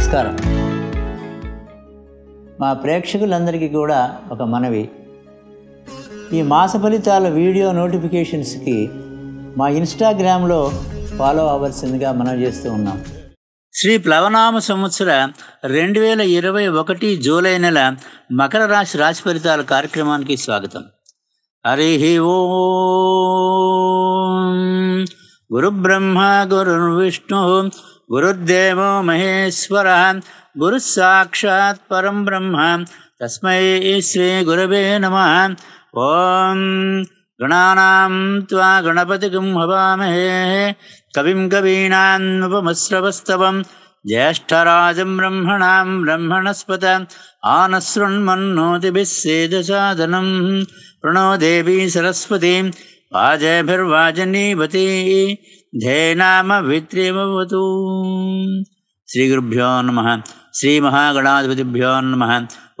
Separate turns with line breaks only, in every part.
నమస్కారం మా ప్రేక్షకులందరికీ కూడా ఒక మనవి ఈ మాస ఫలితాల వీడియో నోటిఫికేషన్స్కి మా ఇన్స్టాగ్రామ్లో ఫాలో అవ్వాల్సిందిగా మనం చేస్తూ ఉన్నాం శ్రీ ప్లవనామ సంవత్సర రెండు వేల ఇరవై ఒకటి జూలై నెల మకర రాశి రాశి ఫలితాల కార్యక్రమానికి స్వాగతం హరి ఓ గురుబ్రహ్మ విష్ణు गुरुर्देवो महेश्वर गुरुस्साक्षात् परं ब्रह्म तस्मै श्रीगुरवे नमः ॐ गणानां त्वा गणपति किं कविं कविम् ज्येष्ठराजं ब्रह्मणां ब्रह्मणस्पत सेदसाधनं प्रणो देवी सरस्वती वाजेभिर्वाजनीवती ధ్యేనామ విత్రేమవతు శ్రీ గురుభ్యో నమ శ్రీ మహాగణాధిపతిభ్యో నమ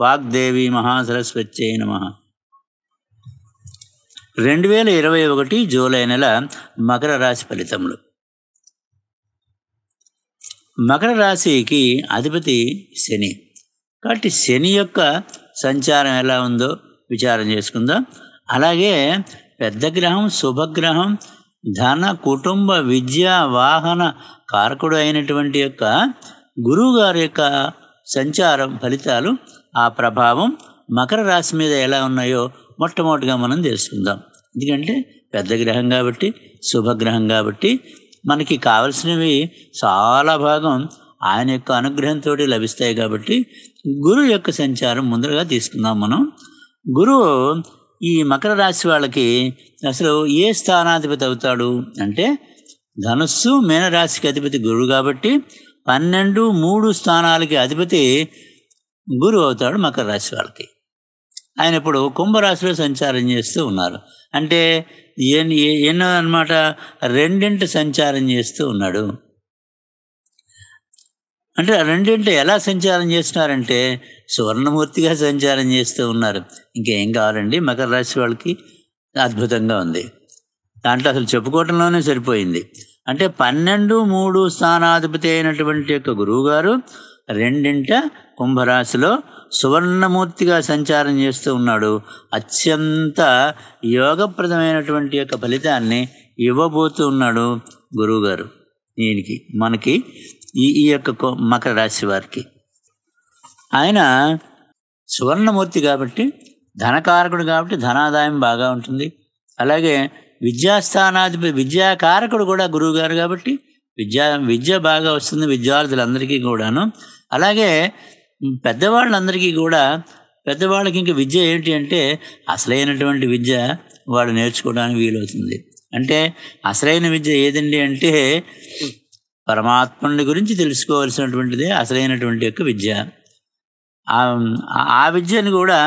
వాగ్దేవి మహాసరస్వత్యై నమ రెండు వేల ఇరవై ఒకటి జూలై నెల మకర రాశి ఫలితములు మకర రాశికి అధిపతి శని కాబట్టి శని యొక్క సంచారం ఎలా ఉందో విచారం చేసుకుందాం అలాగే పెద్ద గ్రహం శుభగ్రహం ధన కుటుంబ విద్య వాహన కారకుడు అయినటువంటి యొక్క గురువుగారి యొక్క సంచారం ఫలితాలు ఆ ప్రభావం మకర రాశి మీద ఎలా ఉన్నాయో మొట్టమొదటిగా మనం తెలుసుకుందాం ఎందుకంటే పెద్ద గ్రహం కాబట్టి శుభగ్రహం కాబట్టి మనకి కావలసినవి చాలా భాగం ఆయన యొక్క అనుగ్రహంతో లభిస్తాయి కాబట్టి గురువు యొక్క సంచారం ముందరగా తీసుకుందాం మనం గురువు ఈ మకర రాశి వాళ్ళకి అసలు ఏ స్థానాధిపతి అవుతాడు అంటే ధనుస్సు మీనరాశికి అధిపతి గురువు కాబట్టి పన్నెండు మూడు స్థానాలకి అధిపతి గురువు అవుతాడు మకర రాశి వాళ్ళకి ఆయన ఇప్పుడు కుంభరాశిలో సంచారం చేస్తూ ఉన్నారు అంటే ఎన్నో అనమాట రెండింటి సంచారం చేస్తూ ఉన్నాడు అంటే రెండింటి ఎలా సంచారం చేస్తున్నారంటే సువర్ణమూర్తిగా సంచారం చేస్తూ ఉన్నారు ఇంకేం కావాలండి మకర రాశి వాళ్ళకి అద్భుతంగా ఉంది దాంట్లో అసలు చెప్పుకోవటంలోనే సరిపోయింది అంటే పన్నెండు మూడు స్థానాధిపతి అయినటువంటి యొక్క గురువుగారు రెండింట కుంభరాశిలో సువర్ణమూర్తిగా సంచారం చేస్తూ ఉన్నాడు అత్యంత యోగప్రదమైనటువంటి యొక్క ఫలితాన్ని ఇవ్వబోతూ ఉన్నాడు గురువుగారు దీనికి మనకి ఈ ఈ యొక్క మకర రాశి వారికి ఆయన సువర్ణమూర్తి కాబట్టి ధనకారకుడు కాబట్టి ధనాదాయం బాగా ఉంటుంది అలాగే విద్యాస్థానాధిపతి విద్యాకారకుడు కూడా గురువు గారు కాబట్టి విద్యా విద్య బాగా వస్తుంది విద్యార్థులందరికీ కూడాను అలాగే పెద్దవాళ్ళందరికీ కూడా పెద్దవాళ్ళకి ఇంకా విద్య ఏంటి అంటే అసలైనటువంటి విద్య వాడు నేర్చుకోవడానికి వీలవుతుంది అంటే అసలైన విద్య ఏదండి అంటే పరమాత్మని గురించి తెలుసుకోవాల్సినటువంటిదే అసలైనటువంటి యొక్క విద్య ఆ విద్యను కూడా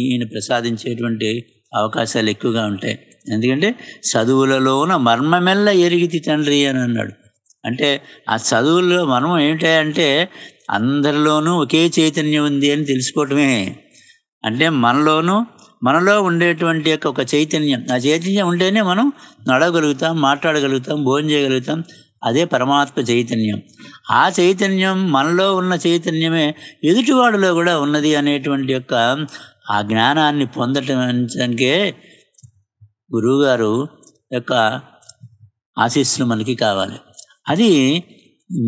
ఈయన ప్రసాదించేటువంటి అవకాశాలు ఎక్కువగా ఉంటాయి ఎందుకంటే చదువులలోన మర్మమెల్ల ఎరిగితి తండ్రి అని అన్నాడు అంటే ఆ చదువుల్లో మర్మం ఏమిటంటే అందరిలోనూ ఒకే చైతన్యం ఉంది అని తెలుసుకోవటమే అంటే మనలోనూ మనలో ఉండేటువంటి యొక్క ఒక చైతన్యం ఆ చైతన్యం ఉంటేనే మనం నడవగలుగుతాం మాట్లాడగలుగుతాం భోజనం చేయగలుగుతాం అదే పరమాత్మ చైతన్యం ఆ చైతన్యం మనలో ఉన్న చైతన్యమే ఎదుటివాడిలో కూడా ఉన్నది అనేటువంటి యొక్క ఆ జ్ఞానాన్ని పొందటానికే గురువుగారు యొక్క ఆశీస్సులు మనకి కావాలి అది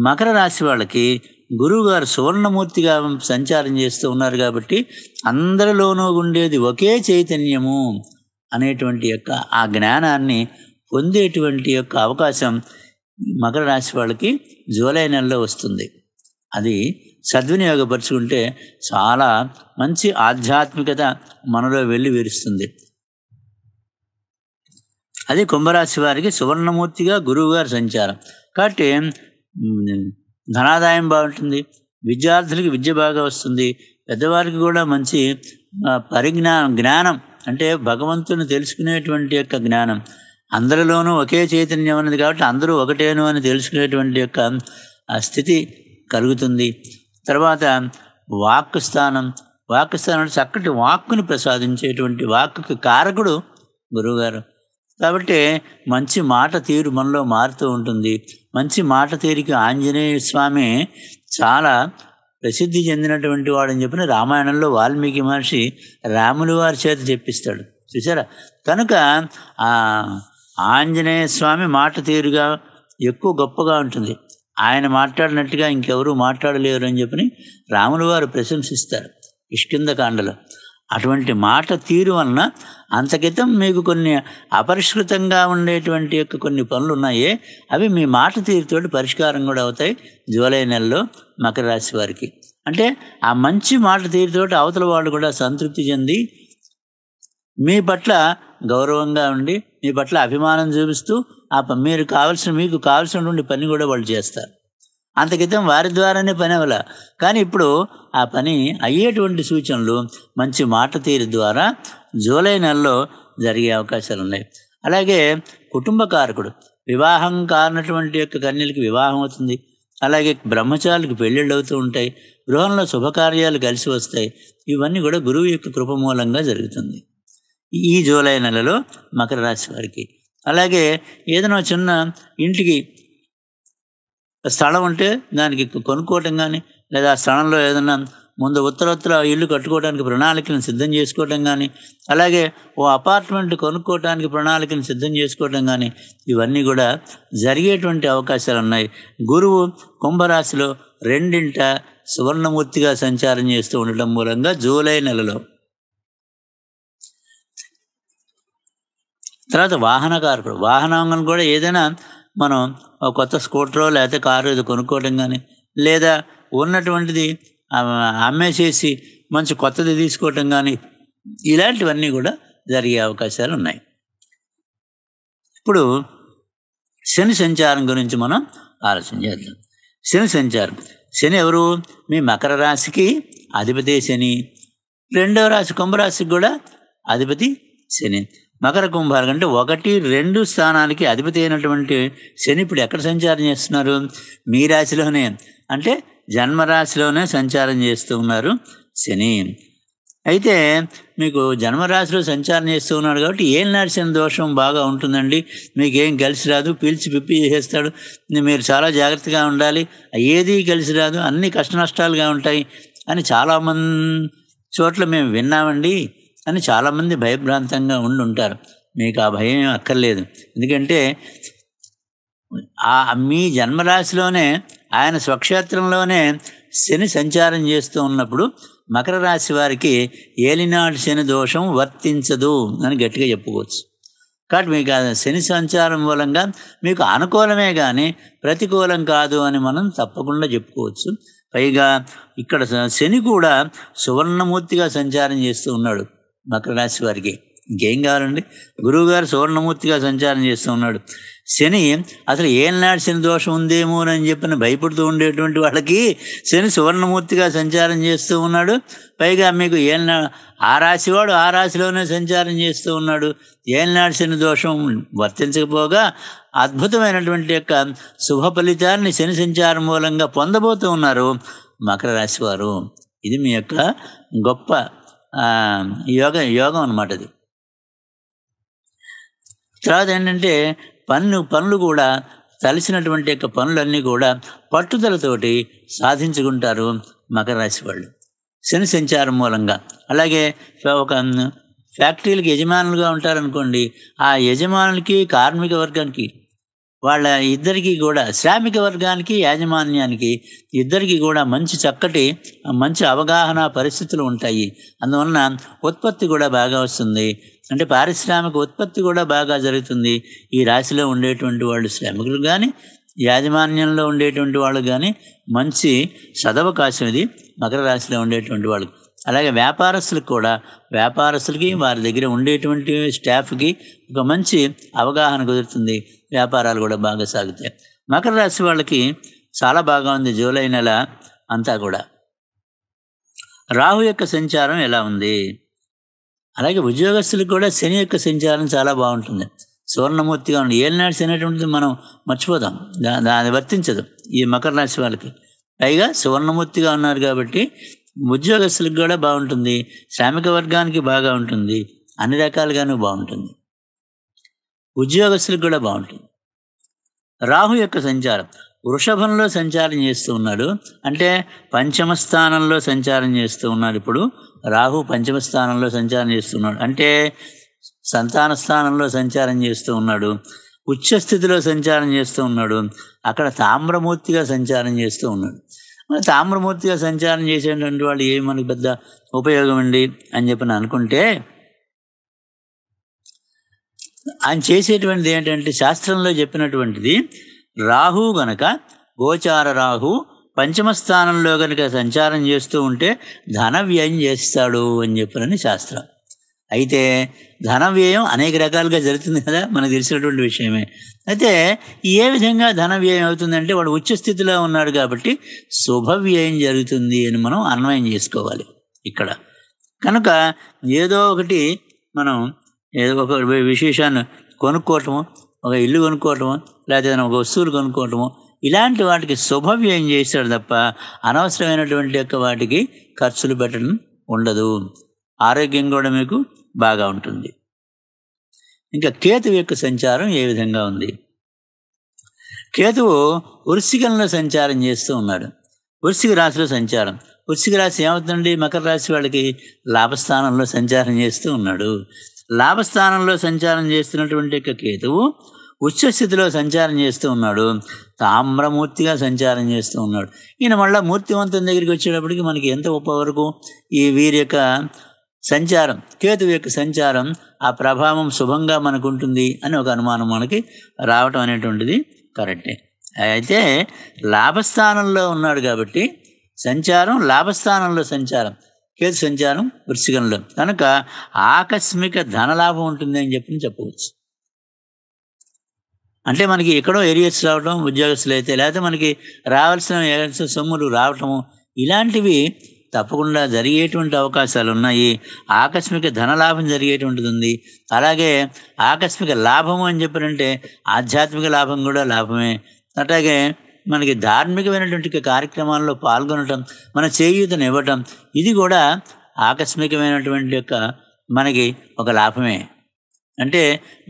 మకర రాశి వాళ్ళకి గురువుగారు సువర్ణమూర్తిగా సంచారం చేస్తూ ఉన్నారు కాబట్టి అందరిలోనూ ఉండేది ఒకే చైతన్యము అనేటువంటి యొక్క ఆ జ్ఞానాన్ని పొందేటువంటి యొక్క అవకాశం మకర రాశి వాళ్ళకి జూలై నెలలో వస్తుంది అది సద్వినియోగపరుచుకుంటే చాలా మంచి ఆధ్యాత్మికత మనలో వెళ్ళి విరుస్తుంది అది కుంభరాశి వారికి సువర్ణమూర్తిగా గురువుగారు సంచారం కాబట్టి ధనాదాయం బాగుంటుంది విద్యార్థులకి విద్య బాగా వస్తుంది పెద్దవారికి కూడా మంచి పరిజ్ఞానం జ్ఞానం అంటే భగవంతుని తెలుసుకునేటువంటి యొక్క జ్ఞానం అందరిలోనూ ఒకే చైతన్యం అన్నది కాబట్టి అందరూ ఒకటేను అని తెలుసుకునేటువంటి యొక్క స్థితి కలుగుతుంది తర్వాత వాక్ స్థానం వాక్ స్థానం చక్కటి వాక్కుని ప్రసాదించేటువంటి వాక్కు కారకుడు గురువుగారు కాబట్టి మంచి మాట తీరు మనలో మారుతూ ఉంటుంది మంచి మాట తీరికి ఆంజనేయ స్వామి చాలా ప్రసిద్ధి చెందినటువంటి వాడని చెప్పిన రామాయణంలో వాల్మీకి మహర్షి రాములు వారి చేత చెప్పిస్తాడు చూసారా కనుక ఆంజనేయ స్వామి మాట తీరుగా ఎక్కువ గొప్పగా ఉంటుంది ఆయన మాట్లాడినట్టుగా ఇంకెవరూ మాట్లాడలేరు అని చెప్పి రాములు వారు ప్రశంసిస్తారు కాండలో అటువంటి మాట తీరు వలన అంతకితం మీకు కొన్ని అపరిష్కృతంగా ఉండేటువంటి యొక్క కొన్ని పనులు ఉన్నాయే అవి మీ మాట తీరుతోటి పరిష్కారం కూడా అవుతాయి జూలై నెలలో మకర రాశి వారికి అంటే ఆ మంచి మాట తీరుతోటి అవతల వాళ్ళు కూడా సంతృప్తి చెంది మీ పట్ల గౌరవంగా ఉండి మీ పట్ల అభిమానం చూపిస్తూ ఆ మీరు కావాల్సిన మీకు కావాల్సినటువంటి పని కూడా వాళ్ళు చేస్తారు అంత క్రితం వారి ద్వారానే పని అవ్వాల కానీ ఇప్పుడు ఆ పని అయ్యేటువంటి సూచనలు మంచి మాట తీరు ద్వారా జూలై నెలలో జరిగే అవకాశాలు ఉన్నాయి అలాగే కుటుంబ కారకుడు వివాహం కానటువంటి యొక్క కన్యలకి వివాహం అవుతుంది అలాగే బ్రహ్మచారులకు పెళ్ళిళ్ళు అవుతూ ఉంటాయి గృహంలో శుభకార్యాలు కలిసి వస్తాయి ఇవన్నీ కూడా గురువు యొక్క కృప మూలంగా జరుగుతుంది ఈ జూలై నెలలో మకర రాశి వారికి అలాగే ఏదైనా చిన్న ఇంటికి స్థలం ఉంటే దానికి కొనుక్కోవటం కానీ లేదా ఆ స్థలంలో ఏదైనా ముందు ఉత్తరత్తర ఇల్లు కట్టుకోవడానికి ప్రణాళికలను సిద్ధం చేసుకోవటం కానీ అలాగే ఓ అపార్ట్మెంట్ కొనుక్కోవటానికి ప్రణాళికను సిద్ధం చేసుకోవటం కానీ ఇవన్నీ కూడా జరిగేటువంటి అవకాశాలు ఉన్నాయి గురువు కుంభరాశిలో రెండింట సువర్ణమూర్తిగా సంచారం చేస్తూ ఉండటం మూలంగా జూలై నెలలో తర్వాత వాహన కారుకుడు వాహనాంగం కూడా ఏదైనా మనం కొత్త స్కూటరో లేకపోతే కారు ఇది కొనుక్కోవడం కానీ లేదా ఉన్నటువంటిది అమ్మేసేసి మంచి కొత్తది తీసుకోవటం కానీ ఇలాంటివన్నీ కూడా జరిగే అవకాశాలు ఉన్నాయి ఇప్పుడు శని సంచారం గురించి మనం ఆలోచన చేద్దాం శని సంచారం శని ఎవరు మీ మకర రాశికి అధిపతి శని రెండవ రాశి కుంభరాశికి కూడా అధిపతి శని మకర కుంభాలు అంటే ఒకటి రెండు స్థానాలకి అధిపతి అయినటువంటి శని ఇప్పుడు ఎక్కడ సంచారం చేస్తున్నారు మీ రాశిలోనే అంటే జన్మరాశిలోనే సంచారం చేస్తూ ఉన్నారు శని అయితే మీకు జన్మరాశిలో సంచారం చేస్తూ ఉన్నాడు కాబట్టి ఏం నడిచిన దోషం బాగా ఉంటుందండి మీకేం కలిసి రాదు పీల్చి పిప్పి చేసేస్తాడు మీరు చాలా జాగ్రత్తగా ఉండాలి ఏది కలిసి రాదు అన్ని కష్ట నష్టాలుగా ఉంటాయి అని చాలామంది చోట్ల మేము విన్నామండి అని చాలామంది భయభ్రాంతంగా ఉండి ఉంటారు మీకు ఆ భయం అక్కర్లేదు ఎందుకంటే ఆ మీ జన్మరాశిలోనే ఆయన స్వక్షేత్రంలోనే శని సంచారం చేస్తూ ఉన్నప్పుడు మకర రాశి వారికి ఏలినాడు శని దోషం వర్తించదు అని గట్టిగా చెప్పుకోవచ్చు కాబట్టి మీకు శని సంచారం మూలంగా మీకు అనుకూలమే కానీ ప్రతికూలం కాదు అని మనం తప్పకుండా చెప్పుకోవచ్చు పైగా ఇక్కడ శని కూడా సువర్ణమూర్తిగా సంచారం చేస్తూ ఉన్నాడు మకర రాశి వారికి ఇంకేం కావాలండి గురువుగారు సువర్ణమూర్తిగా సంచారం చేస్తూ ఉన్నాడు శని అసలు ఏనాడు శని దోషం ఉందేమో అని చెప్పిన భయపడుతూ ఉండేటువంటి వాళ్ళకి శని సువర్ణమూర్తిగా సంచారం చేస్తూ ఉన్నాడు పైగా మీకు ఏనాడు ఆ రాశివాడు ఆ రాశిలోనే సంచారం చేస్తూ ఉన్నాడు ఏనాడు శని దోషం వర్తించకపోగా అద్భుతమైనటువంటి యొక్క శుభ ఫలితాన్ని శని సంచారం మూలంగా పొందబోతూ ఉన్నారు మకర రాశి వారు ఇది మీ యొక్క గొప్ప యోగ యోగం అనమాట అది తర్వాత ఏంటంటే పన్ను పనులు కూడా తలిసినటువంటి యొక్క పనులన్నీ కూడా పట్టుదలతోటి సాధించుకుంటారు మకర రాశి వాళ్ళు శని సంచారం మూలంగా అలాగే ఒక ఫ్యాక్టరీలకు యజమానులుగా ఉంటారనుకోండి ఆ యజమానులకి కార్మిక వర్గానికి వాళ్ళ ఇద్దరికి కూడా శ్రామిక వర్గానికి యాజమాన్యానికి ఇద్దరికి కూడా మంచి చక్కటి మంచి అవగాహన పరిస్థితులు ఉంటాయి అందువలన ఉత్పత్తి కూడా బాగా వస్తుంది అంటే పారిశ్రామిక ఉత్పత్తి కూడా బాగా జరుగుతుంది ఈ రాశిలో ఉండేటువంటి వాళ్ళు శ్రామికులు కానీ యాజమాన్యంలో ఉండేటువంటి వాళ్ళు కానీ మంచి సదవకాశం ఇది మకర రాశిలో ఉండేటువంటి వాళ్ళు అలాగే వ్యాపారస్తులకు కూడా వ్యాపారస్తులకి వారి దగ్గర ఉండేటువంటి స్టాఫ్కి ఒక మంచి అవగాహన కుదురుతుంది వ్యాపారాలు కూడా బాగా సాగుతాయి మకర రాశి వాళ్ళకి చాలా బాగా ఉంది జూలై నెల అంతా కూడా రాహు యొక్క సంచారం ఎలా ఉంది అలాగే ఉద్యోగస్తులకు కూడా శని యొక్క సంచారం చాలా బాగుంటుంది సువర్ణమూర్తిగా ఉంది ఏలినాడు శని అనేటువంటిది మనం మర్చిపోదాం దాన్ని వర్తించదు ఈ మకర రాశి వాళ్ళకి పైగా సువర్ణమూర్తిగా ఉన్నారు కాబట్టి ఉద్యోగస్తులకు కూడా బాగుంటుంది శ్రామిక వర్గానికి బాగా ఉంటుంది అన్ని రకాలుగాను బాగుంటుంది ఉద్యోగస్తులకు కూడా బాగుంటుంది రాహు యొక్క సంచారం వృషభంలో సంచారం చేస్తూ ఉన్నాడు అంటే పంచమ స్థానంలో సంచారం చేస్తూ ఉన్నాడు ఇప్పుడు రాహు పంచమ స్థానంలో సంచారం చేస్తున్నాడు అంటే సంతాన స్థానంలో సంచారం చేస్తూ ఉన్నాడు ఉచ్చస్థితిలో సంచారం చేస్తూ ఉన్నాడు అక్కడ తామ్రమూర్తిగా సంచారం చేస్తూ ఉన్నాడు మన తామ్రమూర్తిగా సంచారం చేసేటువంటి వాళ్ళు ఏమి మనకు పెద్ద ఉపయోగం అండి అని చెప్పి అనుకుంటే ఆయన చేసేటువంటిది ఏంటంటే శాస్త్రంలో చెప్పినటువంటిది రాహు గనక గోచార రాహు పంచమ స్థానంలో కనుక సంచారం చేస్తూ ఉంటే ధన వ్యయం చేస్తాడు అని చెప్పినని శాస్త్రం అయితే ధన వ్యయం అనేక రకాలుగా జరుగుతుంది కదా మనకు తెలిసినటువంటి విషయమే అయితే ఏ విధంగా ధన వ్యయం అవుతుందంటే వాడు ఉచ్చ స్థితిలో ఉన్నాడు కాబట్టి శుభ వ్యయం జరుగుతుంది అని మనం అన్వయం చేసుకోవాలి ఇక్కడ కనుక ఏదో ఒకటి మనం ఏదో ఒక విశేషాన్ని కొనుక్కోవటము ఒక ఇల్లు కొనుక్కోవటము లేకపోతే ఏదైనా ఒక వస్తువులు కొనుక్కోవటము ఇలాంటి వాటికి శుభవ్యయం చేస్తాడు తప్ప అనవసరమైనటువంటి యొక్క వాటికి ఖర్చులు పెట్టడం ఉండదు ఆరోగ్యం కూడా మీకు బాగా ఉంటుంది ఇంకా కేతువు యొక్క సంచారం ఏ విధంగా ఉంది కేతువు వృశ్చికంలో సంచారం చేస్తూ ఉన్నాడు వృశ్చిక రాశిలో సంచారం వృశ్చిక రాశి ఏమవుతుందండి మకర రాశి వాళ్ళకి లాభస్థానంలో సంచారం చేస్తూ ఉన్నాడు లాభస్థానంలో సంచారం చేస్తున్నటువంటి యొక్క కేతువు ఉచ్చస్థితిలో సంచారం చేస్తూ ఉన్నాడు తామ్రమూర్తిగా సంచారం చేస్తూ ఉన్నాడు ఈయన మళ్ళీ మూర్తివంతం దగ్గరికి వచ్చేటప్పటికి మనకి ఎంత గొప్ప వరకు ఈ వీరి యొక్క సంచారం కేతువు యొక్క సంచారం ఆ ప్రభావం శుభంగా మనకు ఉంటుంది అని ఒక అనుమానం మనకి రావటం అనేటువంటిది కరెక్టే అయితే లాభస్థానంలో ఉన్నాడు కాబట్టి సంచారం లాభస్థానంలో సంచారం కేతు సంచారం వృశ్చికంలో కనుక ఆకస్మిక ధనలాభం ఉంటుంది అని చెప్పి చెప్పవచ్చు అంటే మనకి ఎక్కడో ఏరియస్ రావడం ఉద్యోగస్తులు అయితే లేకపోతే మనకి రావాల్సిన సొమ్ములు రావటము ఇలాంటివి తప్పకుండా జరిగేటువంటి అవకాశాలు ఉన్నాయి ఆకస్మిక ధనలాభం జరిగేటువంటిది ఉంది అలాగే ఆకస్మిక లాభము అని చెప్పారంటే ఆధ్యాత్మిక లాభం కూడా లాభమే అట్లాగే మనకి ధార్మికమైనటువంటి కార్యక్రమాల్లో పాల్గొనటం మన ఇవ్వటం ఇది కూడా ఆకస్మికమైనటువంటి యొక్క మనకి ఒక లాభమే అంటే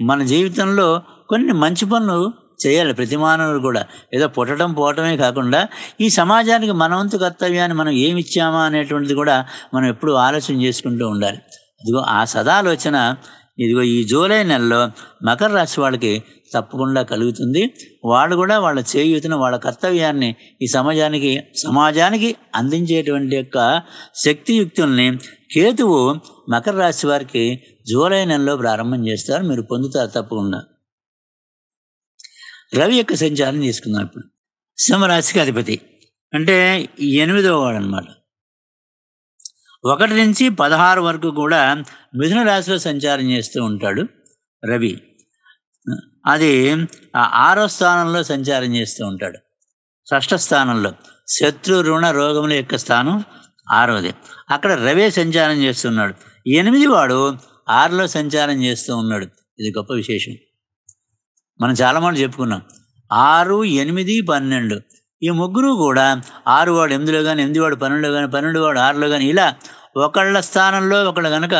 మన జీవితంలో కొన్ని మంచి పనులు చేయాలి ప్రతి మానవులు కూడా ఏదో పుట్టడం పోవటమే కాకుండా ఈ సమాజానికి మనవంతు కర్తవ్యాన్ని మనం ఏమి ఇచ్చామా అనేటువంటిది కూడా మనం ఎప్పుడూ ఆలోచన చేసుకుంటూ ఉండాలి అదిగో ఆ సదాలోచన ఇదిగో ఈ జూలై నెలలో మకర రాశి వాళ్ళకి తప్పకుండా కలుగుతుంది వాళ్ళు కూడా వాళ్ళ చేయుతున్న వాళ్ళ కర్తవ్యాన్ని ఈ సమాజానికి సమాజానికి అందించేటువంటి యొక్క శక్తియుక్తుల్ని కేతువు మకర రాశి వారికి జూలై నెలలో ప్రారంభం చేస్తారు మీరు పొందుతారు తప్పకుండా రవి యొక్క సంచారం తీసుకుందాం ఇప్పుడు సింహరాశికి అధిపతి అంటే ఎనిమిదో వాడు అనమాట ఒకటి నుంచి పదహారు వరకు కూడా మిథున రాశిలో సంచారం చేస్తూ ఉంటాడు రవి అది ఆరో స్థానంలో సంచారం చేస్తూ ఉంటాడు షష్ఠ స్థానంలో శత్రు రుణ రోగముల యొక్క స్థానం ఆరోది అక్కడ రవే సంచారం చేస్తున్నాడు ఎనిమిది వాడు ఆరులో సంచారం చేస్తూ ఉన్నాడు ఇది గొప్ప విశేషం మనం చాలామంది చెప్పుకున్నాం ఆరు ఎనిమిది పన్నెండు ఈ ముగ్గురు కూడా ఆరు వాడు ఎనిమిదిలో కానీ ఎనిమిది వాడు పన్నెండులో కానీ పన్నెండు వాడు ఆరులో కానీ ఇలా ఒకళ్ళ స్థానంలో ఒకళ్ళు కనుక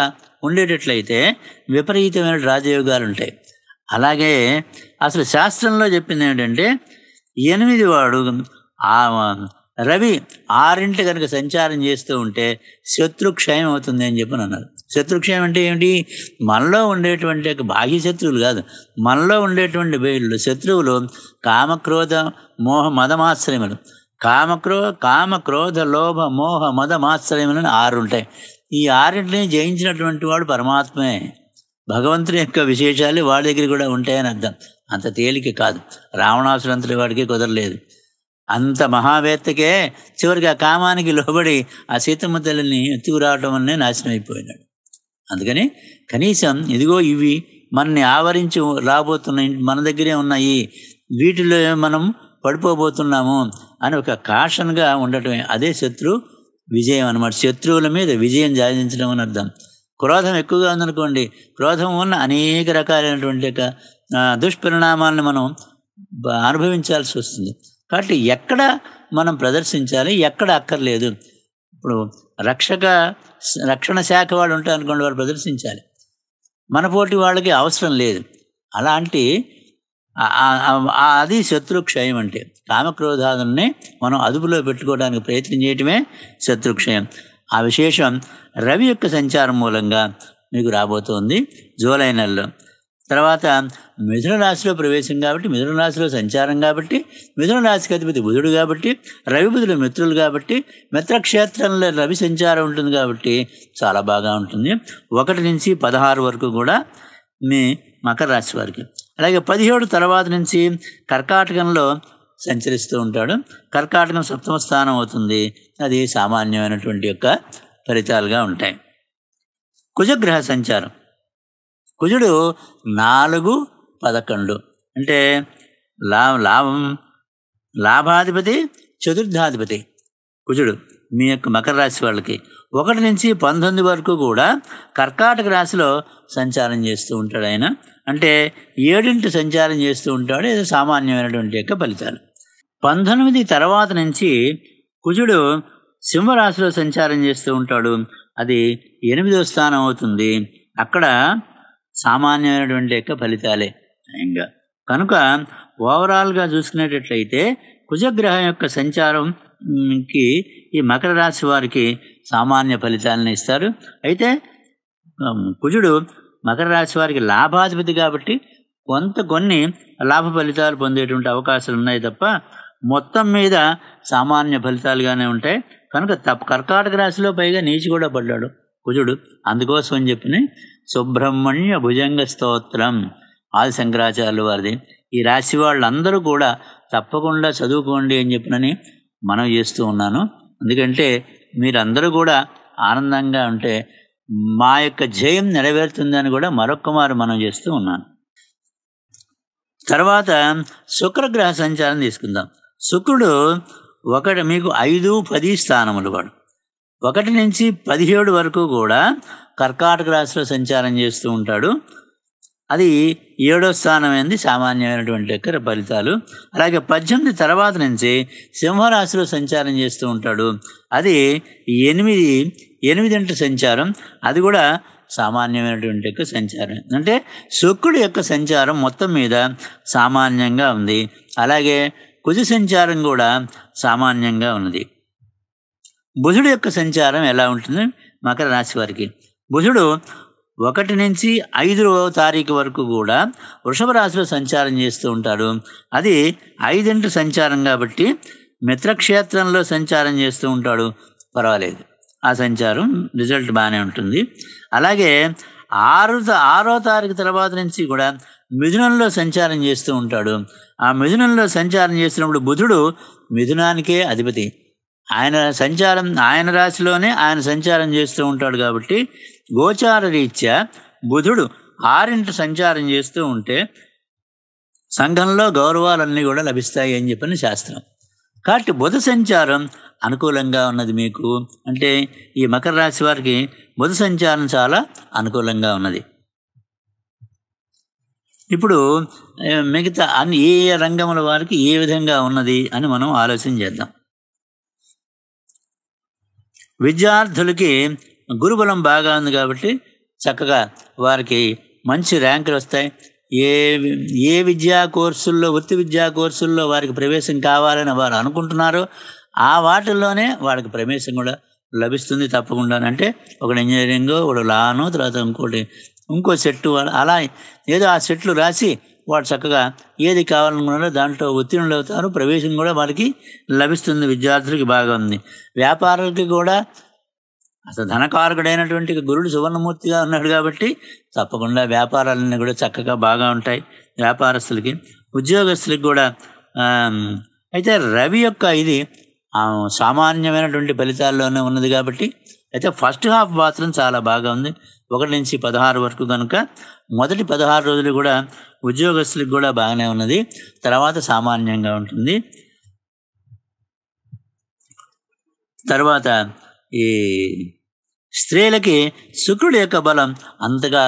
ఉండేటట్లయితే విపరీతమైన రాజయోగాలు ఉంటాయి అలాగే అసలు శాస్త్రంలో చెప్పింది ఏంటంటే ఎనిమిది వాడు రవి ఆరింటి కనుక సంచారం చేస్తూ ఉంటే శత్రు క్షయం అవుతుంది అని చెప్పి అన్నారు శత్రుక్షయం అంటే ఏమిటి మనలో ఉండేటువంటి భాగ్య శత్రువులు కాదు మనలో ఉండేటువంటి వేళ్ళు శత్రువులు కామక్రోధ మోహ మదమాశ్రయములు కామక్రో కామక్రోధ లోభ మోహ అని ఆరు ఉంటాయి ఈ ఆరింటిని జయించినటువంటి వాడు పరమాత్మే భగవంతుని యొక్క విశేషాలు వాడి దగ్గర కూడా ఉంటాయని అర్థం అంత తేలిక కాదు రావణాసురంతుడి వాడికి కుదరలేదు అంత మహావేత్తకే చివరికి ఆ కామానికి లోబడి ఆ సీతమ్మ తల్లిని ఎత్తుకురావటం వల్లనే నాశనం అయిపోయినాడు అందుకని కనీసం ఇదిగో ఇవి మనని ఆవరించి రాబోతున్న మన దగ్గరే ఉన్నాయి వీటిలో మనం పడిపోబోతున్నాము అని ఒక కాషన్గా ఉండటమే అదే శత్రు విజయం అనమాట శత్రువుల మీద విజయం సాధించడం అని అర్థం క్రోధం ఎక్కువగా ఉందనుకోండి క్రోధం ఉన్న అనేక రకాలైనటువంటి దుష్పరిణామాలను మనం అనుభవించాల్సి వస్తుంది కాబట్టి ఎక్కడ మనం ప్రదర్శించాలి ఎక్కడ అక్కర్లేదు ఇప్పుడు రక్షక రక్షణ శాఖ వాళ్ళు ఉంటారు అనుకోండి వాళ్ళు ప్రదర్శించాలి మన పోటీ వాళ్ళకి అవసరం లేదు అలాంటి అది శత్రుక్షయం అంటే కామక్రోధాదుల్ని మనం అదుపులో పెట్టుకోవడానికి ప్రయత్నం చేయటమే శత్రుక్షయం ఆ విశేషం రవి యొక్క సంచారం మూలంగా మీకు రాబోతోంది జూలై నెలలో తర్వాత మిథున రాశిలో ప్రవేశం కాబట్టి మిథున రాశిలో సంచారం కాబట్టి మిథున రాశికి అధిపతి బుధుడు కాబట్టి రవి బుధుడు మిత్రులు కాబట్టి మిత్రక్షేత్రంలో రవి సంచారం ఉంటుంది కాబట్టి చాలా బాగా ఉంటుంది ఒకటి నుంచి పదహారు వరకు కూడా మీ మకర రాశి వారికి అలాగే పదిహేడు తర్వాత నుంచి కర్కాటకంలో సంచరిస్తూ ఉంటాడు కర్కాటకం సప్తమ స్థానం అవుతుంది అది సామాన్యమైనటువంటి యొక్క ఫలితాలుగా ఉంటాయి కుజగ్రహ సంచారం కుజుడు నాలుగు పదకొండు అంటే లా లాభం లాభాధిపతి చతుర్థాధిపతి కుజుడు మీ యొక్క మకర రాశి వాళ్ళకి ఒకటి నుంచి పంతొమ్మిది వరకు కూడా కర్కాటక రాశిలో సంచారం చేస్తూ ఉంటాడు ఆయన అంటే ఏడింటి సంచారం చేస్తూ ఉంటాడు ఇది సామాన్యమైనటువంటి యొక్క ఫలితాలు పంతొమ్మిది తర్వాత నుంచి కుజుడు సింహరాశిలో సంచారం చేస్తూ ఉంటాడు అది ఎనిమిదో స్థానం అవుతుంది అక్కడ సామాన్యమైనటువంటి యొక్క ఫలితాలే స్వయంగా కనుక ఓవరాల్గా చూసుకునేటట్లయితే కుజగ్రహం యొక్క సంచారంకి ఈ మకర రాశి వారికి సామాన్య ఫలితాలను ఇస్తారు అయితే కుజుడు మకర రాశి వారికి లాభాధిపతి కాబట్టి కొంత కొన్ని లాభ ఫలితాలు పొందేటువంటి అవకాశాలు ఉన్నాయి తప్ప మొత్తం మీద సామాన్య ఫలితాలుగానే ఉంటాయి కనుక తప్ప కర్కాటక రాశిలో పైగా నీచి కూడా పడ్డాడు కుజుడు అందుకోసం అని చెప్పిన సుబ్రహ్మణ్య భుజంగ స్తోత్రం ఆది శంకరాచార్యుల వారిది ఈ రాశి వాళ్ళందరూ కూడా తప్పకుండా చదువుకోండి అని చెప్పినని మనం చేస్తూ ఉన్నాను ఎందుకంటే మీరందరూ కూడా ఆనందంగా ఉంటే మా యొక్క జయం నెరవేరుతుందని కూడా మరొక్క మారు మనం చేస్తూ ఉన్నాను తర్వాత శుక్రగ్రహ సంచారం తీసుకుందాం శుక్రుడు ఒకటి మీకు ఐదు పది స్థానములు వాడు ఒకటి నుంచి పదిహేడు వరకు కూడా కర్కాటక రాశిలో సంచారం చేస్తూ ఉంటాడు అది ఏడో స్థానం అనేది సామాన్యమైనటువంటి యొక్క ఫలితాలు అలాగే పద్దెనిమిది తర్వాత నుంచి సింహరాశిలో సంచారం చేస్తూ ఉంటాడు అది ఎనిమిది ఎనిమిదింటి సంచారం అది కూడా సామాన్యమైనటువంటి యొక్క సంచారం అంటే శుక్రుడు యొక్క సంచారం మొత్తం మీద సామాన్యంగా ఉంది అలాగే కుజ సంచారం కూడా సామాన్యంగా ఉన్నది బుధుడు యొక్క సంచారం ఎలా ఉంటుంది మకర రాశి వారికి బుధుడు ఒకటి నుంచి ఐదువ తారీఖు వరకు కూడా వృషభ రాశిలో సంచారం చేస్తూ ఉంటాడు అది ఐదింటి సంచారం కాబట్టి మిత్రక్షేత్రంలో సంచారం చేస్తూ ఉంటాడు పర్వాలేదు ఆ సంచారం రిజల్ట్ బాగానే ఉంటుంది అలాగే ఆరు ఆరో తారీఖు తర్వాత నుంచి కూడా మిథునంలో సంచారం చేస్తూ ఉంటాడు ఆ మిథునంలో సంచారం చేసినప్పుడు బుధుడు మిథునానికే అధిపతి ఆయన సంచారం ఆయన రాశిలోనే ఆయన సంచారం చేస్తూ ఉంటాడు కాబట్టి గోచార రీత్యా బుధుడు ఆరింట సంచారం చేస్తూ ఉంటే సంఘంలో గౌరవాలన్నీ కూడా లభిస్తాయి అని చెప్పని శాస్త్రం కాబట్టి బుధ సంచారం అనుకూలంగా ఉన్నది మీకు అంటే ఈ మకర రాశి వారికి బుధ సంచారం చాలా అనుకూలంగా ఉన్నది ఇప్పుడు మిగతా అన్ని ఏ ఏ రంగముల వారికి ఏ విధంగా ఉన్నది అని మనం ఆలోచన చేద్దాం విద్యార్థులకి గురుబలం బాగా ఉంది కాబట్టి చక్కగా వారికి మంచి ర్యాంకులు వస్తాయి ఏ ఏ విద్యా కోర్సుల్లో వృత్తి విద్యా కోర్సుల్లో వారికి ప్రవేశం కావాలని వారు అనుకుంటున్నారో ఆ వాటిల్లోనే వాళ్ళకి ప్రవేశం కూడా లభిస్తుంది తప్పకుండా అంటే ఒక ఇంజనీరింగ్ ఒక లాను తర్వాత ఇంకోటి ఇంకో సెట్ అలా ఏదో ఆ సెట్లు రాసి వాడు చక్కగా ఏది కావాలనుకున్నారో దాంట్లో ఉత్తీర్ణులు అవుతారు ప్రవేశం కూడా వారికి లభిస్తుంది విద్యార్థులకి బాగా ఉంది వ్యాపారులకి కూడా అసలు ధనకారకుడైనటువంటి గురుడు సువర్ణమూర్తిగా ఉన్నాడు కాబట్టి తప్పకుండా వ్యాపారాలన్నీ కూడా చక్కగా బాగా ఉంటాయి వ్యాపారస్తులకి ఉద్యోగస్తులకి కూడా అయితే రవి యొక్క ఇది సామాన్యమైనటువంటి ఫలితాల్లోనే ఉన్నది కాబట్టి అయితే ఫస్ట్ హాఫ్ మాత్రం చాలా బాగా ఉంది ఒకటి నుంచి పదహారు వరకు కనుక మొదటి పదహారు రోజులు కూడా ఉద్యోగస్తులకు కూడా బాగానే ఉన్నది తర్వాత సామాన్యంగా ఉంటుంది తర్వాత ఈ స్త్రీలకి శుక్రుడి యొక్క బలం అంతగా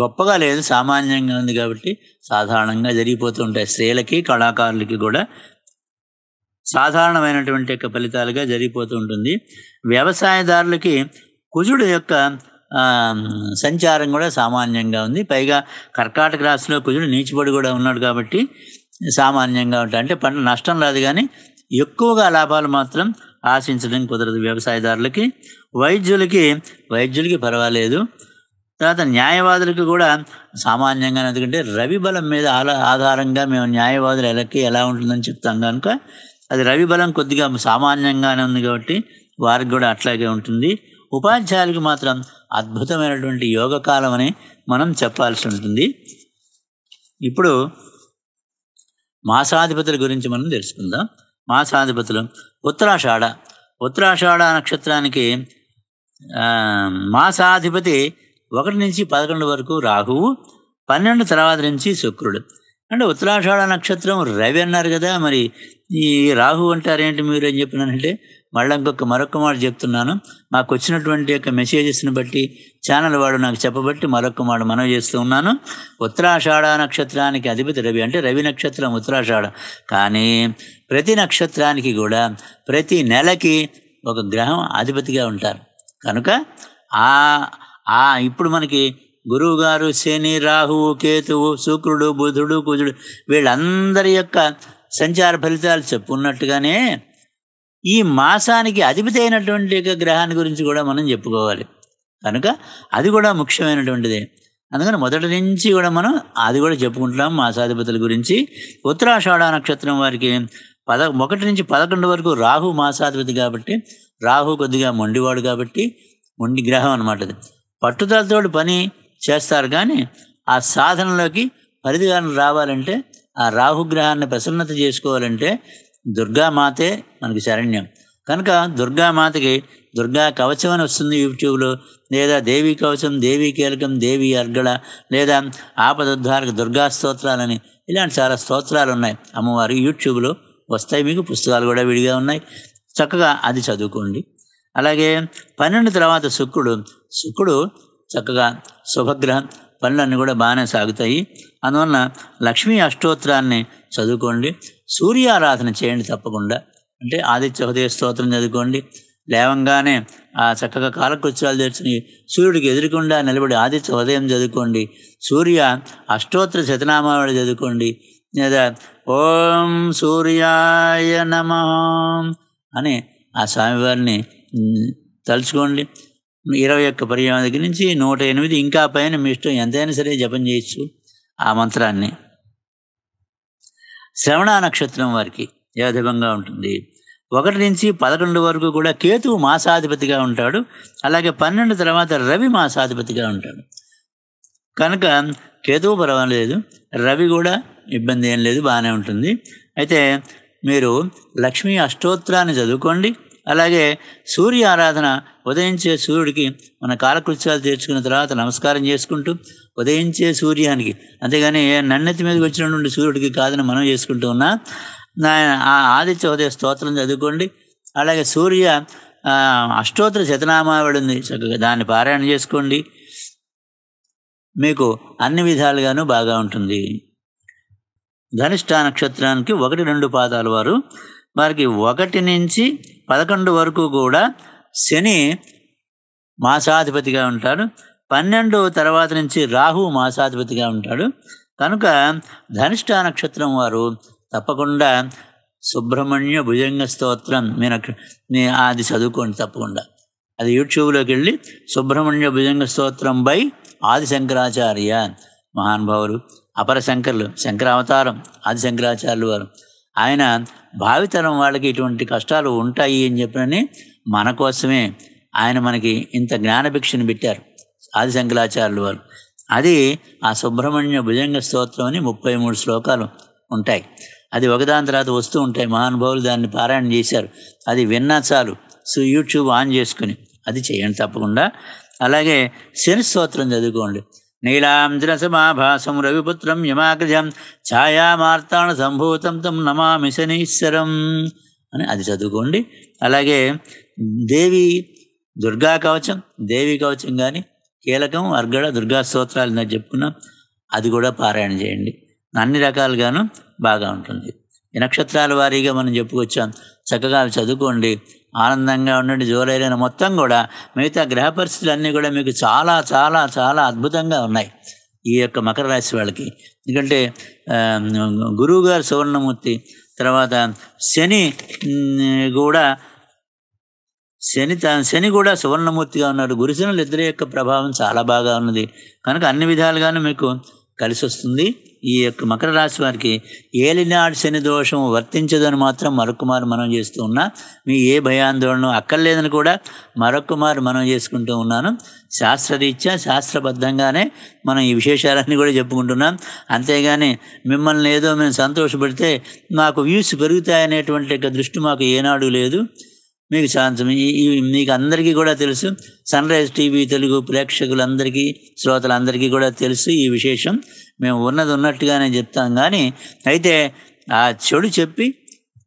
గొప్పగా లేదు సామాన్యంగా ఉంది కాబట్టి సాధారణంగా జరిగిపోతూ ఉంటాయి స్త్రీలకి కళాకారులకి కూడా సాధారణమైనటువంటి యొక్క ఫలితాలుగా జరిగిపోతూ ఉంటుంది వ్యవసాయదారులకి కుజుడు యొక్క సంచారం కూడా సామాన్యంగా ఉంది పైగా కర్కాటక రాశిలో కుజుడు నీచిపడి కూడా ఉన్నాడు కాబట్టి సామాన్యంగా ఉంటాయి అంటే పంట నష్టం రాదు కానీ ఎక్కువగా లాభాలు మాత్రం ఆశించడం కుదరదు వ్యవసాయదారులకి వైద్యులకి వైద్యులకి పర్వాలేదు తర్వాత న్యాయవాదులకు కూడా సామాన్యంగా ఎందుకంటే రవి బలం మీద ఆధారంగా మేము న్యాయవాదులు ఎలాకి ఎలా ఉంటుందని చెప్తాం కనుక అది రవి బలం కొద్దిగా సామాన్యంగానే ఉంది కాబట్టి వారికి కూడా అట్లాగే ఉంటుంది ఉపాధ్యాయులకు మాత్రం అద్భుతమైనటువంటి యోగ కాలం అని మనం చెప్పాల్సి ఉంటుంది ఇప్పుడు మాసాధిపతుల గురించి మనం తెలుసుకుందాం మాసాధిపతులు ఉత్తరాషాఢ ఉత్తరాషాఢ నక్షత్రానికి మాసాధిపతి ఒకటి నుంచి పదకొండు వరకు రాహువు పన్నెండు తర్వాత నుంచి శుక్రుడు అంటే ఉత్తరాషాఢ నక్షత్రం రవి అన్నారు కదా మరి ఈ రాహు అంటారు ఏంటి మీరు ఏం చెప్పినానంటే మళ్ళీ ఇంకొక మరొక మాట చెప్తున్నాను మాకు వచ్చినటువంటి యొక్క మెసేజెస్ని బట్టి ఛానల్ వాడు నాకు చెప్పబట్టి మరొక మాట మనవి చేస్తూ ఉన్నాను ఉత్తరాషాఢ నక్షత్రానికి అధిపతి రవి అంటే రవి నక్షత్రం ఉత్తరాషాఢ కానీ ప్రతి నక్షత్రానికి కూడా ప్రతి నెలకి ఒక గ్రహం అధిపతిగా ఉంటారు కనుక ఆ ఇప్పుడు మనకి గురువుగారు శని రాహువు కేతువు శుక్రుడు బుధుడు కుజుడు వీళ్ళందరి యొక్క సంచార ఫలితాలు చెప్పుకున్నట్టుగానే ఈ మాసానికి అధిపతి అయినటువంటి గ్రహాన్ని గురించి కూడా మనం చెప్పుకోవాలి కనుక అది కూడా ముఖ్యమైనటువంటిది అందుకని మొదటి నుంచి కూడా మనం అది కూడా చెప్పుకుంటున్నాం మాసాధిపతుల గురించి ఉత్తరాషాఢ నక్షత్రం వారికి పద ఒకటి నుంచి పదకొండు వరకు రాహు మాసాధిపతి కాబట్టి రాహు కొద్దిగా మొండివాడు కాబట్టి మొండి గ్రహం అనమాట పట్టుదలతోడు పని చేస్తారు కానీ ఆ సాధనలోకి పరిధిగాని రావాలంటే ఆ రాహుగ్రహాన్ని ప్రసన్నత చేసుకోవాలంటే దుర్గామాతే మనకి శరణ్యం కనుక దుర్గామాతకి దుర్గా కవచం అని వస్తుంది యూట్యూబ్లో లేదా దేవీ కవచం దేవీ కీలకం దేవీ అర్గళ లేదా ఆపదుద్ధారక దుర్గా స్తోత్రాలని ఇలాంటి చాలా స్తోత్రాలు ఉన్నాయి అమ్మవారి యూట్యూబ్లో వస్తాయి మీకు పుస్తకాలు కూడా విడిగా ఉన్నాయి చక్కగా అది చదువుకోండి అలాగే పన్నెండు తర్వాత శుక్రుడు శుక్రుడు చక్కగా శుభగ్రహ పనులన్నీ కూడా బాగానే సాగుతాయి అందువలన లక్ష్మీ అష్టోత్తరాన్ని చదువుకోండి సూర్యారాధన చేయండి తప్పకుండా అంటే ఆదిత్య హృదయ స్తోత్రం చదువుకోండి లేవంగానే ఆ చక్కగా కాలకృత్యాలు తెచ్చుకుని సూర్యుడికి ఎదురుకుండా నిలబడి ఆదిత్య ఉదయం చదువుకోండి సూర్య అష్టోత్తర శతనామావళి చదువుకోండి లేదా ఓం సూర్యాయ నమ అని ఆ స్వామివారిని తలుచుకోండి ఇరవై ఒక్క పర్యాయం దగ్గర నుంచి నూట ఎనిమిది ఇంకా పైన మీ ఇష్టం ఎంతైనా సరే జపం చేయొచ్చు ఆ మంత్రాన్ని శ్రవణ నక్షత్రం వారికి యథభంగా ఉంటుంది ఒకటి నుంచి పదకొండు వరకు కూడా కేతువు మాసాధిపతిగా ఉంటాడు అలాగే పన్నెండు తర్వాత రవి మాసాధిపతిగా ఉంటాడు కనుక కేతువు పర్వాలేదు రవి కూడా ఇబ్బంది ఏం లేదు బాగానే ఉంటుంది అయితే మీరు లక్ష్మీ అష్టోత్తరాన్ని చదువుకోండి అలాగే సూర్య ఆరాధన ఉదయించే సూర్యుడికి మన కాలకృత్యాలు తీర్చుకున్న తర్వాత నమస్కారం చేసుకుంటూ ఉదయించే సూర్యానికి అంతేగాని నన్నెత్తి మీద వచ్చినటువంటి సూర్యుడికి కాదని మనం చేసుకుంటూ ఉన్నా ఆ ఆదిత్య ఉదయ స్తోత్రం చదువుకోండి అలాగే సూర్య అష్టోత్తర శతనామావళి చక్కగా దాన్ని పారాయణ చేసుకోండి మీకు అన్ని విధాలుగాను బాగా ఉంటుంది ధనిష్ట నక్షత్రానికి ఒకటి రెండు పాదాలు వారు వారికి ఒకటి నుంచి పదకొండు వరకు కూడా శని మాసాధిపతిగా ఉంటాడు పన్నెండు తర్వాత నుంచి రాహు మాసాధిపతిగా ఉంటాడు కనుక ధనిష్ట నక్షత్రం వారు తప్పకుండా సుబ్రహ్మణ్య భుజంగ స్తోత్రం మీ నక్ష మీ అది చదువుకోండి తప్పకుండా అది యూట్యూబ్లోకి వెళ్ళి సుబ్రహ్మణ్య భుజంగ స్తోత్రం బై ఆది శంకరాచార్య మహానుభావులు అపర శంకర్లు శంకరావతారం ఆది శంకరాచార్యులు వారు ఆయన భావితరం వాళ్ళకి ఇటువంటి కష్టాలు ఉంటాయి అని చెప్పినని మన కోసమే ఆయన మనకి ఇంత జ్ఞానభిక్షను పెట్టారు ఆది శంకరాచార్యులు వారు అది ఆ సుబ్రహ్మణ్య భుజంగ స్తోత్రం అని ముప్పై మూడు శ్లోకాలు ఉంటాయి అది ఒకదాని తర్వాత వస్తూ ఉంటాయి మహానుభావులు దాన్ని పారాయణ చేశారు అది విన్నా చాలు సో యూట్యూబ్ ఆన్ చేసుకుని అది చేయండి తప్పకుండా అలాగే శని స్తోత్రం చదువుకోండి సమాభాసం రవిపుత్రం యమాగ్రజం ఛాయామార్తాణ సంభూతం తం నమామి శనీశ్వరం అని అది చదువుకోండి అలాగే దేవి దుర్గా కవచం దేవి కవచం కానీ కీలకం అర్గడ దుర్గా స్తోత్రాలు నేను చెప్పుకున్నాం అది కూడా పారాయణ చేయండి అన్ని రకాలుగాను బాగా ఉంటుంది నక్షత్రాల వారీగా మనం చెప్పుకొచ్చాం చక్కగా చదువుకోండి ఆనందంగా ఉండండి జోలైన మొత్తం కూడా మిగతా గ్రహ పరిస్థితులన్నీ కూడా మీకు చాలా చాలా చాలా అద్భుతంగా ఉన్నాయి ఈ యొక్క మకర రాశి వాళ్ళకి ఎందుకంటే గురువు గారు సువర్ణమూర్తి తర్వాత శని కూడా శని శని కూడా సువర్ణమూర్తిగా ఉన్నాడు గురుశనులు ఇద్దరి యొక్క ప్రభావం చాలా బాగా ఉన్నది కనుక అన్ని విధాలుగాను మీకు కలిసి వస్తుంది ఈ యొక్క మకర రాశి వారికి ఏలినాడు శని దోషం వర్తించదని మాత్రం మరొకమారు మనం చేస్తూ ఉన్నా మీ ఏ భయాందోళన అక్కర్లేదని కూడా మరొకమారు మనం చేసుకుంటూ ఉన్నాను శాస్త్రరీత్యా శాస్త్రబద్ధంగానే మనం ఈ విశేషాలన్నీ కూడా చెప్పుకుంటున్నాం అంతేగాని మిమ్మల్ని ఏదో మేము సంతోషపడితే మాకు వ్యూస్ పెరుగుతాయనేటువంటి దృష్టి మాకు ఏనాడు లేదు మీకు ఛాన్స్ మీకు అందరికీ కూడా తెలుసు సన్ రైజ్ టీవీ తెలుగు ప్రేక్షకులందరికీ శ్రోతలందరికీ కూడా తెలుసు ఈ విశేషం మేము ఉన్నది ఉన్నట్టుగానే చెప్తాం కానీ అయితే ఆ చెడు చెప్పి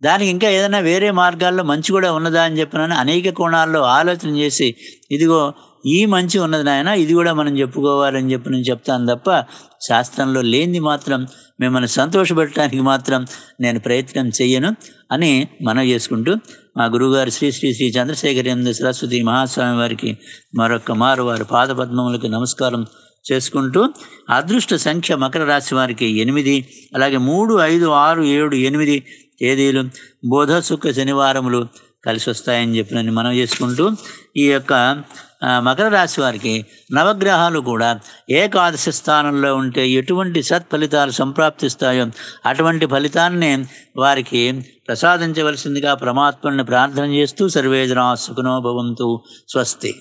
దానికి ఇంకా ఏదైనా వేరే మార్గాల్లో మంచి కూడా ఉన్నదా అని చెప్పినని అనేక కోణాల్లో ఆలోచన చేసి ఇదిగో ఈ మంచి ఉన్నది నాయన ఇది కూడా మనం చెప్పుకోవాలని చెప్పి నేను చెప్తాను తప్ప శాస్త్రంలో లేనిది మాత్రం మిమ్మల్ని సంతోషపెట్టడానికి మాత్రం నేను ప్రయత్నం చెయ్యను అని మనం చేసుకుంటూ మా గురువుగారు శ్రీ శ్రీ శ్రీ చంద్రశేఖరేంద్ర సరస్వతి మహాస్వామి వారికి మరొక మారు వారి పాదపద్మములకి నమస్కారం చేసుకుంటూ అదృష్ట సంఖ్య మకర రాశి వారికి ఎనిమిది అలాగే మూడు ఐదు ఆరు ఏడు ఎనిమిది తేదీలు బోధ శుక్ర శనివారములు కలిసి వస్తాయని చెప్పినని మనం చేసుకుంటూ ఈ యొక్క మకర రాశి వారికి నవగ్రహాలు కూడా ఏకాదశ స్థానంలో ఉంటే ఎటువంటి సత్ఫలితాలు సంప్రాప్తిస్తాయో అటువంటి ఫలితాన్ని వారికి ప్రసాదించవలసిందిగా పరమాత్మని ప్రార్థన చేస్తూ సర్వేజనా సుఖనోభవంతు భవంతు స్వస్తి